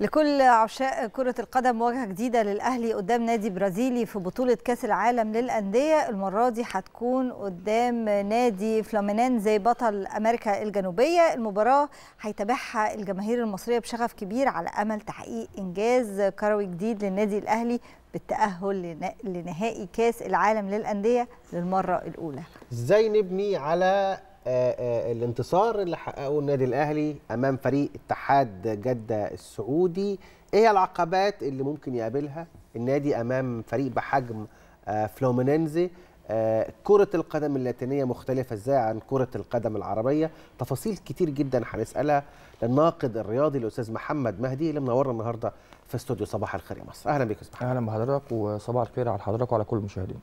لكل عشاق كرة القدم واجهة جديدة للأهلي قدام نادي برازيلي في بطولة كأس العالم للأندية المرة دي هتكون قدام نادي زي بطل أمريكا الجنوبية المباراة هيتابعها الجماهير المصرية بشغف كبير على أمل تحقيق إنجاز كروي جديد للنادي الأهلي بالتأهل لنهائي كأس العالم للأندية للمرة الأولى إزاي نبني على آه، آه، الانتصار اللي حققه النادي الاهلي امام فريق اتحاد جده السعودي ايه هي العقبات اللي ممكن يقابلها النادي امام فريق بحجم آه، فلومينينزي كرة القدم اللاتينية مختلفة ازاي عن كرة القدم العربية تفاصيل كتير جدا هنسألها للناقد الرياضي الأستاذ محمد مهدي اللي منورنا النهاردة في استوديو صباح الخير يا مصر أهلا بك يا أهلا بحضرتك وصباح الخير على حضرتك وعلى كل المشاهدين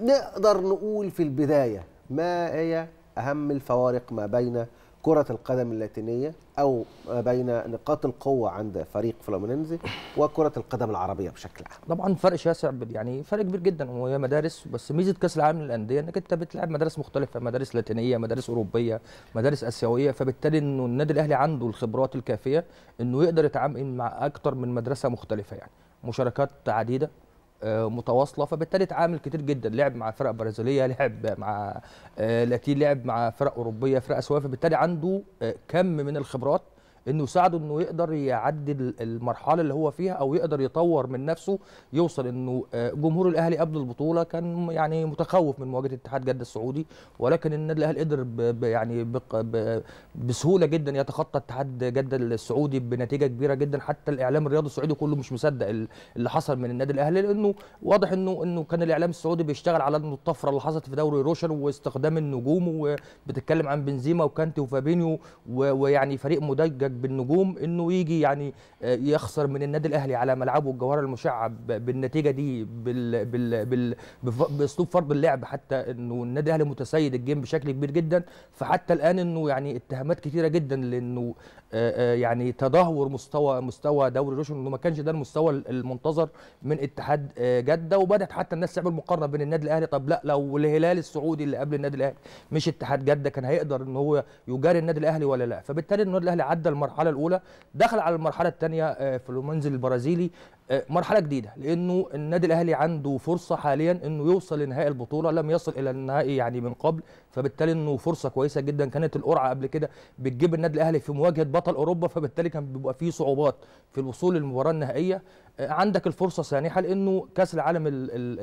نقدر نقول في البداية ما هي أهم الفوارق ما بين كرة القدم اللاتينية أو ما بين نقاط القوة عند فريق فلومينينزي وكرة القدم العربية بشكل عام طبعا فرق شاسع يعني فرق كبير جدا وهي مدارس بس ميزة كأس العالم للأندية إنك أنت بتلعب مدارس مختلفة مدارس لاتينية مدارس أوروبية مدارس آسيوية فبالتالي إنه النادي الأهلي عنده الخبرات الكافية إنه يقدر يتعامل مع أكثر من مدرسة مختلفة يعني مشاركات عديدة آه، متواصله فبالتالي اتعامل كتير جدا لعب مع فرق برازيليه لعب مع آه، لاتين لعب مع فرق اوروبيه فرق اسيويه فبالتالي عنده آه، كم من الخبرات انه يساعده انه يقدر يعدي المرحله اللي هو فيها او يقدر يطور من نفسه يوصل انه آه، جمهور الاهلي قبل البطوله كان يعني متخوف من مواجهه اتحاد جده السعودي ولكن النادي الاهلي قدر يعني بسهوله جدا يتخطى اتحاد جده السعودي بنتيجه كبيره جدا حتى الاعلام الرياضي السعودي كله مش مصدق اللي حصل من النادي الاهلي لانه واضح انه انه كان الاعلام السعودي بيشتغل على انه الطفره اللي حصلت في دوري روشن واستخدام النجوم وبتتكلم عن بنزيما وكانتي وفابينيو ويعني فريق مدجج بالنجوم انه يجي يعني آه، يخسر من النادي الاهلي على ملعبه الجوهره المشعه بالنتيجه دي باسلوب فرض اللعب حتى انه النادي الاهلي متسيد الجيم بشكل كبير جدا فحتى الان انه يعني اتهامات كثيره جدا لانه آه، آه، يعني تدهور مستوى مستوى دوري روشن انه ما كانش ده المستوى المنتظر من اتحاد آه، جده وبدات حتى الناس تعمل مقارنه بين النادي الاهلي طب لا لو الهلال السعودي اللي قبل النادي الاهلي مش اتحاد جده كان هيقدر ان هو يجاري النادي الاهلي ولا لا فبالتالي النادي الاهلي عدى المرحله الاولى دخل على المرحله الثانيه في المنزل البرازيلي آه، مرحله جديده لانه النادي الاهلي عنده فرصه حاليا انه يوصل لنهائي البطوله لم يصل الى النهائي يعني من قبل فبالتالي انه فرصه كويسه جدا كانت القرعه قبل كده بتجيب النادي الاهلي في مواجهه بطل اوروبا فبالتالي كان بيبقى فيه صعوبات في الوصول للمباراه النهائيه عندك الفرصه سانحه لانه كاس العالم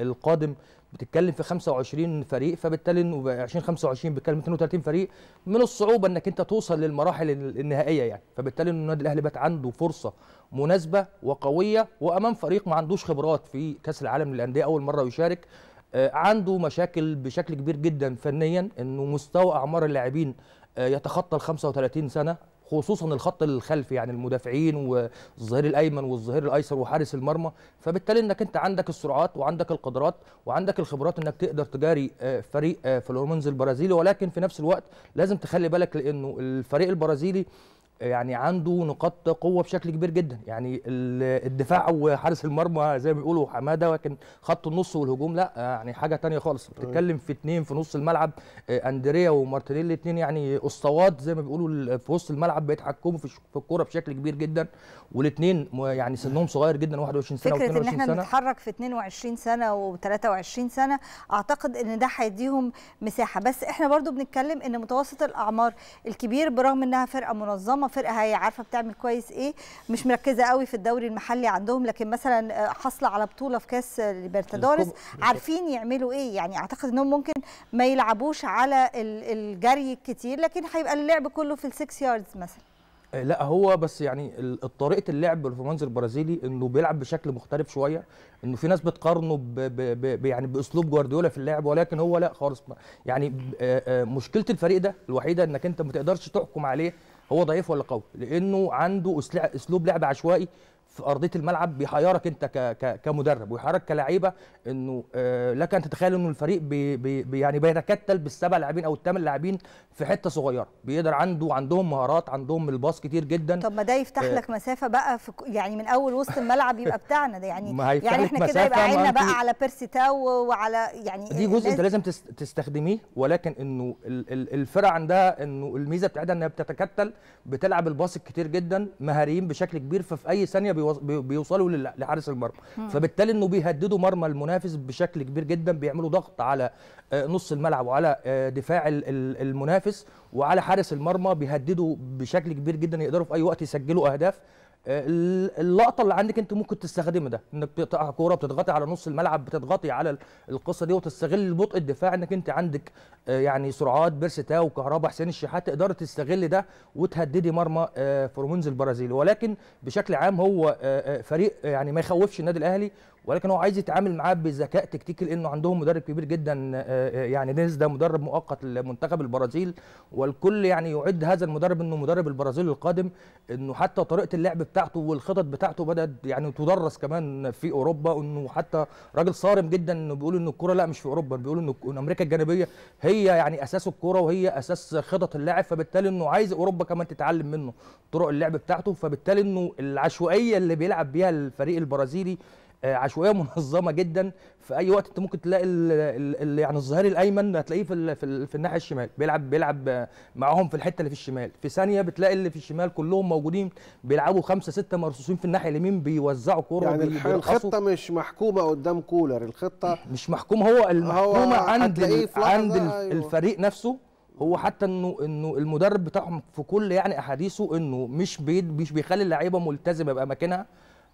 القادم بتتكلم في 25 فريق فبالتالي 20 25 بتتكلم 32 فريق من الصعوبه انك انت توصل للمراحل النهائيه يعني فبالتالي النادي الاهلي بات عنده فرصه مناسبه وقويه وامام فريق ما عندوش خبرات في كاس العالم للانديه اول مره يشارك آه، عنده مشاكل بشكل كبير جدا فنيا انه مستوى اعمار اللاعبين آه، يتخطى ال 35 سنه خصوصا الخط الخلفي يعني المدافعين والظهير الايمن والظهير الايسر وحارس المرمى فبالتالي انك انت عندك السرعات وعندك القدرات وعندك الخبرات انك تقدر تجاري آه، فريق آه، فلورمونز البرازيلي ولكن في نفس الوقت لازم تخلي بالك لانه الفريق البرازيلي يعني عنده نقاط قوه بشكل كبير جدا يعني الدفاع وحارس المرمى زي ما بيقولوا حماده لكن خط النص والهجوم لا يعني حاجه تانية خالص بتتكلم في اثنين في نص الملعب آه، اندريا ومارتينيلي الاثنين يعني اسطوات زي ما بيقولوا في وسط الملعب بيتحكموا في الكوره بشكل كبير جدا والاثنين يعني سنهم صغير جدا 21 سنه و22 سنه فكره ان احنا نتحرك في 22 سنه و23 سنه اعتقد ان ده هيديهم مساحه بس احنا برضو بنتكلم ان متوسط الاعمار الكبير برغم انها فرقه منظمه فرقه هي عارفه بتعمل كويس ايه مش مركزه قوي في الدوري المحلي عندهم لكن مثلا آه، حاصله على بطوله في كاس ليبرتادورس عارفين يعملوا ايه يعني اعتقد انهم ممكن ما يلعبوش على الجري الكتير لكن هيبقى اللعب كله في السكس ياردز مثلا آه، لا هو بس يعني طريقه اللعب بالفومانز البرازيلي انه بيلعب بشكل مختلف شويه انه في ناس بتقارنه بـ بـ بـ يعني باسلوب جوارديولا في اللعب ولكن هو لا خالص يعني آه، مشكله الفريق ده الوحيده انك انت ما تقدرش تحكم عليه هو ضعيف ولا قوي لانه عنده اسلوب لعب عشوائي في ارضيه الملعب بيحيرك انت ك ك كمدرب ويحيرك كلعيبه انه آه، لك ان تتخيل انه الفريق بي بي يعني بيتكتل بالسبع لاعبين او الثمان لاعبين في حته صغيره بيقدر عنده عندهم مهارات عندهم الباص كتير جدا طب ما ده يفتح آه لك مسافه بقى في يعني من اول وسط الملعب يبقى بتاعنا ده يعني يعني احنا كده يبقى عيننا بقى على بيرسي تاو وعلى يعني دي جزء انت لازم تستخدميه ولكن انه الفرقه عندها انه الميزه بتاعتها انها بتتكتل بتلعب الباص كتير جدا مهاريين بشكل كبير ففي اي ثانيه بيوصلوا لحارس المرمى فبالتالي انه بيهددوا مرمى المنافس بشكل كبير جدا بيعملوا ضغط على آه، نص الملعب وعلى آه، دفاع المنافس وعلى حارس المرمى بيهددوا بشكل كبير جدا يقدروا في اي وقت يسجلوا اهداف آه، اللقطه اللي عندك انت ممكن تستخدمها ده انك بتقطع آه، كوره بتضغطي على نص الملعب بتضغطي على القصه دي وتستغل بطء الدفاع انك انت عندك آه، يعني سرعات بيرستا وكهرباء حسين الشحات تقدر تستغل ده وتهددي مرمى فرمونز البرازيلي ولكن بشكل عام هو فريق يعني ما يخوفش النادي الاهلي ولكن هو عايز يتعامل معاه بذكاء تكتيكي لانه عندهم مدرب كبير جدا آه، آه، يعني نيز ده مدرب مؤقت لمنتخب البرازيل والكل يعني يعد هذا المدرب انه مدرب البرازيل القادم انه حتى طريقه اللعب بتاعته والخطط بتاعته بدات يعني تدرس كمان في اوروبا انه حتى راجل صارم جدا انه بيقول ان الكوره لا مش في اوروبا بيقول ان امريكا الجنوبيه هي يعني اساس الكوره وهي اساس خطط اللاعب فبالتالي انه عايز اوروبا كمان تتعلم منه طرق اللعب بتاعته فبالتالي انه العشوائيه اللي بيلعب بيها الفريق البرازيلي آه، عشوائيه منظمه جدا في اي وقت انت ممكن تلاقي الـ الـ يعني الظهير الايمن هتلاقيه في في, في الناحيه الشمال بيلعب بيلعب آه، معاهم في الحته اللي في الشمال في ثانيه بتلاقي اللي في الشمال كلهم موجودين بيلعبوا خمسه سته مرصوصين في الناحيه اليمين بيوزعوا كوره يعني الخطه مش محكومه قدام كولر الخطه مش محكومه هو المحكومه هو عند عند أيوة. الفريق نفسه هو حتى انه انه المدرب بتاعهم في كل يعني احاديثه انه مش بيد مش بيخلي اللعيبه ملتزمه بأماكنها مكانها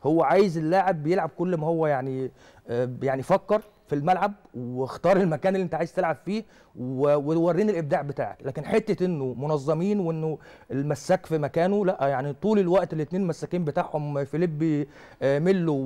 هو عايز اللاعب بيلعب كل ما هو يعني آه، يعني فكر في الملعب واختار المكان اللي انت عايز تلعب فيه ووريني الابداع بتاعك لكن حته انه منظمين وانه المساك في مكانه لا يعني طول الوقت الاثنين المساكين بتاعهم فيليبي آه، ميلو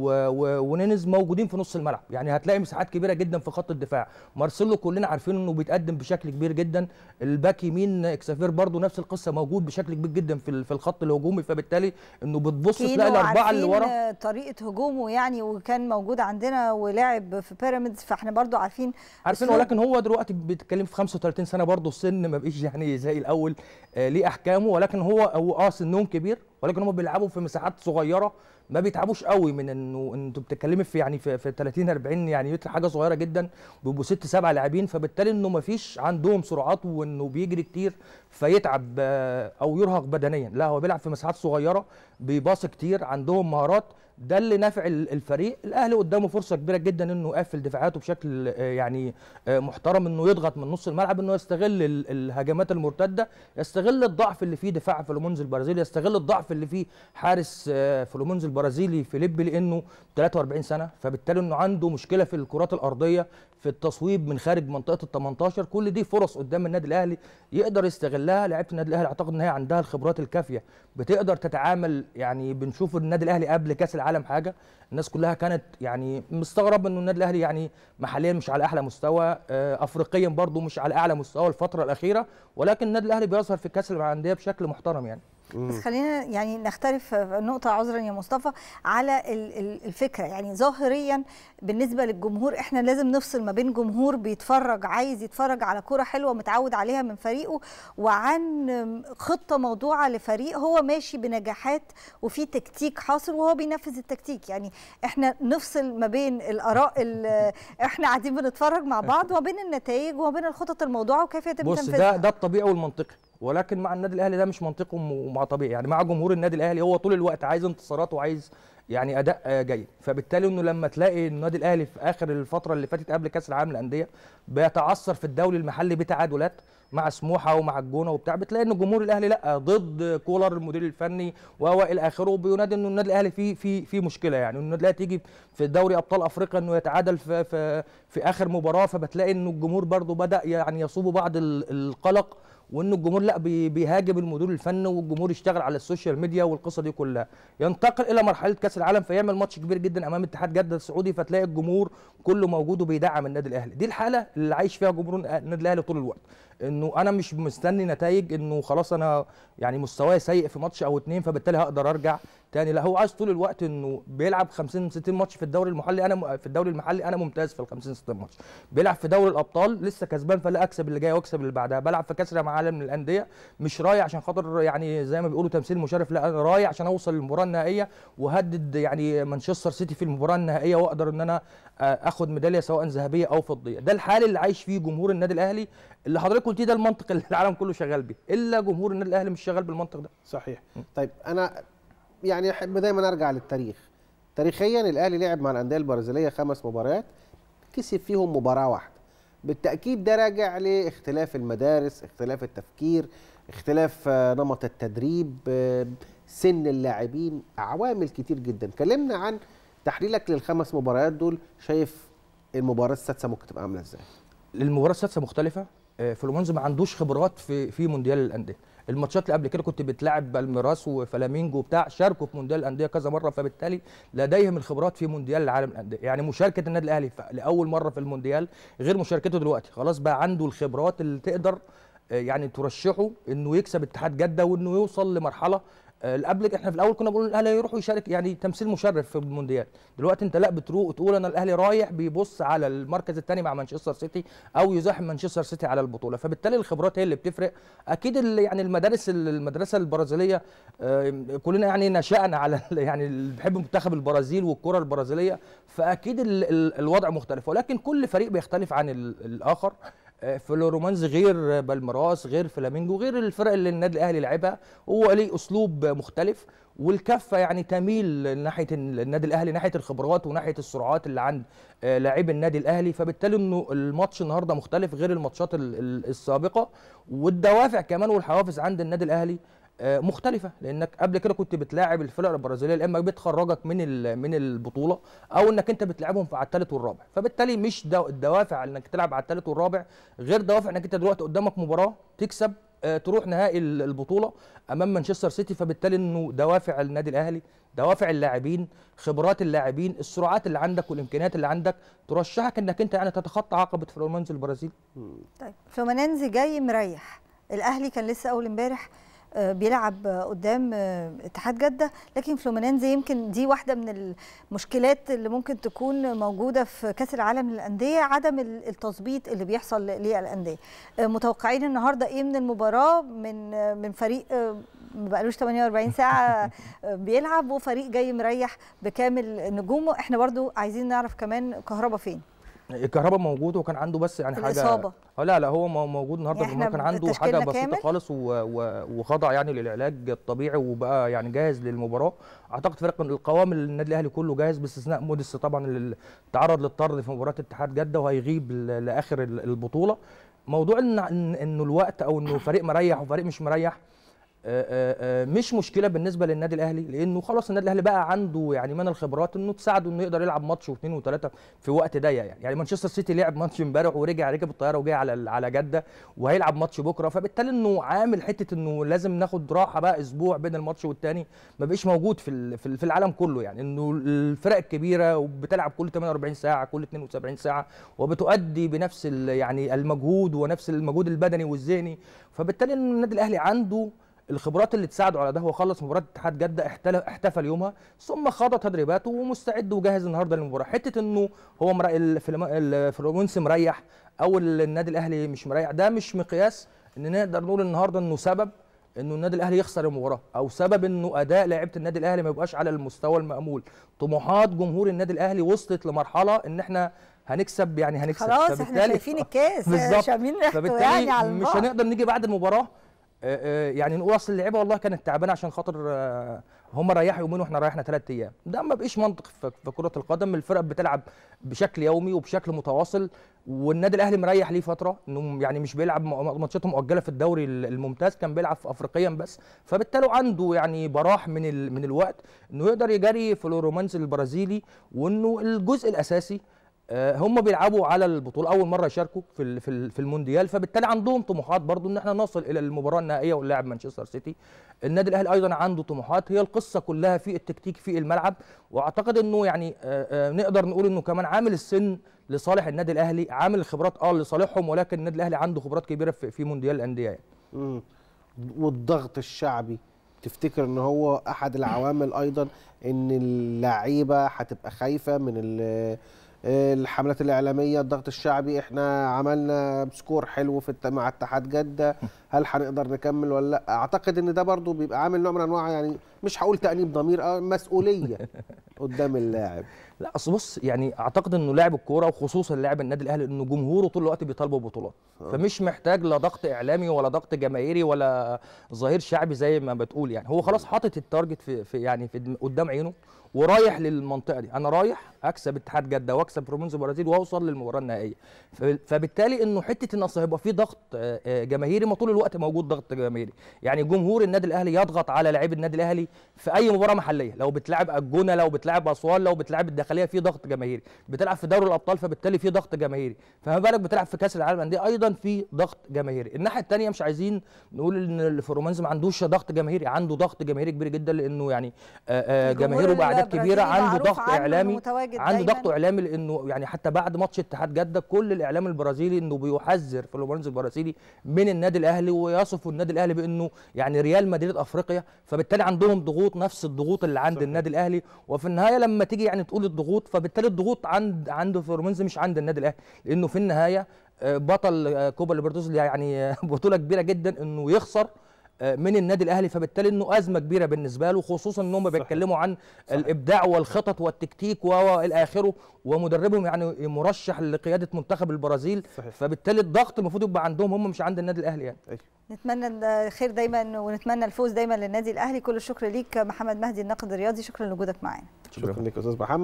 ونينز موجودين في نص الملعب يعني هتلاقي مساحات كبيره جدا في خط الدفاع مارسيلو كلنا عارفين انه بيتقدم بشكل كبير جدا الباك يمين اكسافير برده نفس القصه موجود بشكل كبير جدا في في الخط الهجومي فبالتالي انه بتبص تلاقي الاربعه اللي ورا طريقه هجومه يعني وكان موجود عندنا ولاعب في بيراميدز بيراميدز فاحنا برضو عارفين عارفين ولكن هو دلوقتي بيتكلم في 35 سنه برضو السن ما بقيش يعني زي الاول آه ليه احكامه ولكن هو هو اه سنهم كبير ولكن هم بيلعبوا في مساحات صغيره ما بيتعبوش قوي من انه انتوا بتتكلمي في يعني في, في 30 40 يعني متر حاجه صغيره جدا بيبقوا ست سبع لاعبين فبالتالي انه ما فيش عندهم سرعات وانه بيجري كتير فيتعب آه، او يرهق بدنيا لا هو بيلعب في مساحات صغيره بيباص كتير عندهم مهارات ده اللي نافع الفريق الاهلي قدامه فرصه كبيره جدا انه يقفل دفاعاته بشكل آه، يعني آه، محترم انه يضغط من نص الملعب انه يستغل الهجمات المرتده يستغل الضعف اللي فيه دفاع فلومونز البرازيلي يستغل الضعف اللي فيه حارس آه، فلومونز البرازيلي فيليب لانه 43 سنه فبالتالي انه عنده مشكله في الكرات الارضيه في التصويب من خارج منطقه ال 18 كل دي فرص قدام النادي الاهلي يقدر يستغلها لعيبه النادي الاهلي اعتقد ان هي عندها الخبرات الكافيه بتقدر تتعامل يعني بنشوف النادي الاهلي قبل كاس العالم حاجه الناس كلها كانت يعني مستغرب انه النادي الاهلي يعني محليا مش على احلى مستوى آه، افريقيا برضه مش على اعلى مستوى الفتره الاخيره ولكن النادي الاهلي بيظهر في كاس العالم بشكل محترم يعني بس خلينا يعني نختلف نقطه عذرا يا مصطفى على الفكره يعني ظاهريا بالنسبه للجمهور احنا لازم نفصل ما بين جمهور بيتفرج عايز يتفرج على كره حلوه متعود عليها من فريقه وعن خطه موضوعه لفريق هو ماشي بنجاحات وفي تكتيك حاصل وهو بينفذ التكتيك يعني احنا نفصل ما بين الاراء اللي احنا قاعدين بنتفرج مع بعض وما بين النتائج وما بين الخطط الموضوعه وكيف يتم تنفيذها بص ده ده الطبيعي والمنطقي ولكن مع النادي الاهلي ده مش منطقي ومع طبيعي يعني مع جمهور النادي الاهلي هو طول الوقت عايز انتصارات وعايز يعني اداء آه، جيد فبالتالي انه لما تلاقي النادي الاهلي في اخر الفتره اللي فاتت قبل كاس العالم للانديه بيتعثر في الدوري المحلي بتعادلات مع سموحه ومع الجونه وبتاع بتلاقي ان جمهور الاهلي لا ضد كولر المدير الفني وهو الى اخره وبينادي انه النادي الاهلي فيه في في مشكله يعني النادي الاهلي تيجي في دوري ابطال افريقيا انه يتعادل في, في في اخر مباراه فبتلاقي انه الجمهور برضه بدا يعني يصوبه بعض القلق وان الجمهور لا بيهاجم المدير الفني والجمهور يشتغل على السوشيال ميديا والقصه دي كلها ينتقل الى مرحله كاس العالم فيعمل ماتش كبير جدا امام اتحاد جده السعودي فتلاقي الجمهور كله موجود وبيدعم النادي الاهلي دي الحاله اللي عايش فيها جمهور النادي الاهلي طول الوقت انه انا مش مستني نتائج انه خلاص انا يعني مستواي سيء في ماتش او اتنين فبالتالي هقدر ارجع تاني لا هو عايز طول الوقت انه بيلعب 50 60 ماتش في الدوري المحلي انا في الدوري المحلي انا ممتاز في ال 50 60 ماتش بيلعب في دوري الابطال لسه كسبان فلا اكسب اللي جاي واكسب اللي بعدها بلعب في كاس عالم الانديه مش رايح عشان خاطر يعني زي ما بيقولوا تمثيل مشرف لا انا رايح عشان اوصل للمباراه النهائيه وهدد يعني مانشستر سيتي في المباراه النهائيه واقدر ان انا آه، اخد ميداليه سواء ذهبيه او فضيه ده الحال اللي عايش فيه جمهور النادي الاهلي اللي حضرتك قلت ده المنطق اللي العالم كله شغال بيه الا جمهور النادي الاهلي مش شغال بالمنطق ده صحيح م. طيب انا يعني احب دايما ارجع للتاريخ تاريخيا الاهلي لعب مع الانديه البرازيليه خمس مباريات كسب فيهم مباراه واحده بالتاكيد ده راجع لاختلاف المدارس اختلاف التفكير اختلاف آه، نمط التدريب آه، سن اللاعبين عوامل كتير جدا كلمنا عن تحليلك للخمس مباريات دول شايف المباراه السادسه ممكن تبقى عامله ازاي المباراه السادسه مختلفه آه، فلومنز ما عندوش خبرات في في مونديال الانديه الماتشات اللي قبل كده كنت بتلعب بالميراس وفلامينجو وبتاع شاركوا في مونديال الانديه كذا مره فبالتالي لديهم الخبرات في مونديال العالم الانديه يعني مشاركه النادي الاهلي لاول مره في المونديال غير مشاركته دلوقتي خلاص بقى عنده الخبرات اللي تقدر آه، يعني ترشحه انه يكسب اتحاد جده وانه يوصل لمرحله آه، قبل احنا في الاول كنا بنقول الاهلي يروح يشارك يعني تمثيل مشرف في المونديال دلوقتي انت لا بتروق وتقول انا الاهلي رايح بيبص على المركز الثاني مع مانشستر سيتي او يزاحم مانشستر سيتي على البطوله فبالتالي الخبرات هي اللي بتفرق اكيد اللي يعني المدارس المدرسه البرازيليه كلنا يعني نشأنا على يعني اللي بيحب منتخب البرازيل والكره البرازيليه فاكيد الوضع مختلف ولكن كل فريق بيختلف عن الاخر فلورومانز غير بالميراس غير فلامينجو غير الفرق اللي النادي الاهلي لعبها هو ليه اسلوب مختلف والكفه يعني تميل ناحيه النادي الاهلي ناحيه الخبرات وناحيه السرعات اللي عند لاعب النادي الاهلي فبالتالي انه الماتش النهارده مختلف غير الماتشات السابقه والدوافع كمان والحوافز عند النادي الاهلي آه، مختلفه لانك قبل كده كنت بتلاعب الفرق البرازيليه يا اما بتخرجك من من البطوله او انك انت بتلعبهم في على الثالث والرابع فبالتالي مش الدوافع انك تلعب على الثالث والرابع غير دوافع انك انت دلوقتي قدامك مباراه تكسب آه، تروح نهائي البطوله امام مانشستر سيتي فبالتالي انه دوافع النادي الاهلي دوافع اللاعبين خبرات اللاعبين السرعات اللي عندك والامكانيات اللي عندك ترشحك انك انت يعني تتخطى عقبه فلورمانز البرازيل طيب فلورمانز جاي مريح الاهلي كان لسه اول امبارح آه، بيلعب قدام آه، اتحاد جده لكن فلومينينزي يمكن دي واحده من المشكلات اللي ممكن تكون موجوده في كاس العالم للانديه عدم التظبيط اللي بيحصل للانديه آه، متوقعين النهارده ايه من المباراه من من فريق ما بقالوش 48 ساعه بيلعب وفريق جاي مريح بكامل نجومه احنا برضو عايزين نعرف كمان كهربا فين الكهرباء موجود وكان عنده بس يعني حاجه الاصابه اه لا لا هو موجود النهارده يعني كان عنده حاجه بسيطه خالص وخضع يعني للعلاج الطبيعي وبقى يعني جاهز للمباراه اعتقد فريق القوام النادي الاهلي كله جاهز باستثناء مودس طبعا اللي تعرض للطرد في مباراه اتحاد جده وهيغيب لاخر البطوله موضوع ان انه الوقت او انه فريق مريح وفريق مش مريح آه، آه، آه، مش مشكله بالنسبه للنادي الاهلي لانه خلاص النادي الاهلي بقى عنده يعني من الخبرات انه تساعده انه يقدر يلعب ماتش واثنين وثلاثه في وقت ضيق يعني يعني مانشستر سيتي لعب ماتش امبارح ورجع ركب الطياره وجاي على على جده وهيلعب ماتش بكره فبالتالي انه عامل حته انه لازم ناخد راحه بقى اسبوع بين الماتش والتاني ما بقيش موجود في في العالم كله يعني انه الفرق الكبيره وبتلعب كل 48 ساعه كل 72 ساعه وبتؤدي بنفس يعني المجهود ونفس المجهود البدني والذهني فبالتالي النادي الاهلي عنده الخبرات اللي تساعده على ده هو خلص مباراه اتحاد جده احتفل يومها ثم خاض تدريباته ومستعد وجاهز النهارده للمباراه حته انه هو مرا... الفلومنسي مريح او النادي الاهلي مش مريح ده مش مقياس ان نقدر نقول النهارده انه سبب انه النادي الاهلي يخسر المباراه او سبب انه اداء لعيبه النادي الاهلي ما يبقاش على المستوى المامول طموحات جمهور النادي الاهلي وصلت لمرحله ان احنا هنكسب يعني هنكسب خلاص احنا شايفين الكاس بالظبط فبالتالي يعني على مش هنقدر نيجي بعد المباراه آه، آه، يعني نقول اصل اللعيبه والله كانت تعبانه عشان خاطر آه، هم ريحوا يومين واحنا ريحنا ثلاث ايام ده ما بقيش منطق في كره القدم الفرق بتلعب بشكل يومي وبشكل متواصل والنادي الاهلي مريح ليه فتره انه يعني مش بيلعب ماتشاته مؤجله في الدوري الممتاز كان بيلعب في افريقيا بس فبالتالي عنده يعني براح من ال... من الوقت انه يقدر يجري في البرازيلي وانه الجزء الاساسي آه، هم بيلعبوا على البطوله اول مره يشاركوا في في المونديال فبالتالي عندهم طموحات برضو ان احنا نصل الى المباراه النهائيه واللاعب مانشستر سيتي النادي الاهلي ايضا عنده طموحات هي القصه كلها في التكتيك في الملعب واعتقد انه يعني آه، آه، نقدر نقول انه كمان عامل السن لصالح النادي الاهلي عامل الخبرات اه لصالحهم ولكن النادي الاهلي عنده خبرات كبيره في, في مونديال الانديه يعني. والضغط الشعبي تفتكر ان هو احد العوامل ايضا ان اللعيبه هتبقى خايفه من الحملات الاعلاميه الضغط الشعبي احنا عملنا سكور حلو في مع اتحاد جده هل هنقدر نكمل ولا لا اعتقد ان ده برضو بيبقى عامل نوع من انواع يعني مش هقول تانيب ضمير اه مسؤوليه قدام اللاعب لا اصل بص يعني اعتقد انه لاعب الكوره وخصوصا لاعب النادي الاهلي انه جمهوره طول الوقت بيطالبه ببطولات آه. فمش محتاج لا ضغط اعلامي ولا ضغط جماهيري ولا ظهير شعبي زي ما بتقول يعني هو خلاص حاطط التارجت في, في يعني في قدام عينه ورايح للمنطقه دي انا رايح اكسب اتحاد جده واكسب برومينز برازيل واوصل للمباراه النهائيه فبالتالي انه حته ان اصل هيبقى في ضغط آه، آه، جماهيري ما طول الوقت موجود ضغط جماهيري يعني جمهور النادي الاهلي يضغط على لعيبه النادي الاهلي في اي مباراه محليه لو بتلعب الجونه لو بتلعب اسوان لو بتلعب الداخليه في ضغط جماهيري بتلعب في دوري الابطال فبالتالي في ضغط جماهيري فما بالك بتلعب في كاس العالم للانديه ايضا في ضغط جماهيري الناحيه الثانيه مش عايزين نقول ان الفرومانز ما عندوش ضغط جماهيري عنده ضغط جماهيري كبير جدا لانه يعني آه، جماهيره بعد الفرقه كبيره عنده ضغط اعلامي عنده ضغط اعلامي لانه يعني حتى بعد ماتش اتحاد جده كل الاعلام البرازيلي انه بيحذر لورينزو البرازيلي من النادي الاهلي ويصف النادي الاهلي بانه يعني ريال مدريد افريقيا فبالتالي عندهم ضغوط نفس الضغوط اللي عند صحيح. النادي الاهلي وفي النهايه لما تيجي يعني تقول الضغوط فبالتالي الضغوط عند عند فلورنز مش عند النادي الاهلي لانه في النهايه آه، بطل آه، كوبا ليبرتوس يعني آه، بطوله كبيره جدا انه يخسر من النادي الاهلي فبالتالي انه ازمه كبيره بالنسبه له خصوصا ان هم بيتكلموا عن صحيح. الابداع والخطط والتكتيك والى اخره ومدربهم يعني مرشح لقياده منتخب البرازيل صحيح. فبالتالي الضغط المفروض يبقى عندهم هم مش عند النادي الاهلي يعني أي. أيوة. نتمنى الخير دايما ونتمنى الفوز دايما للنادي الاهلي كل الشكر ليك محمد مهدي الناقد الرياضي شكرا لوجودك معانا شكرا, شكرا لك استاذ محمد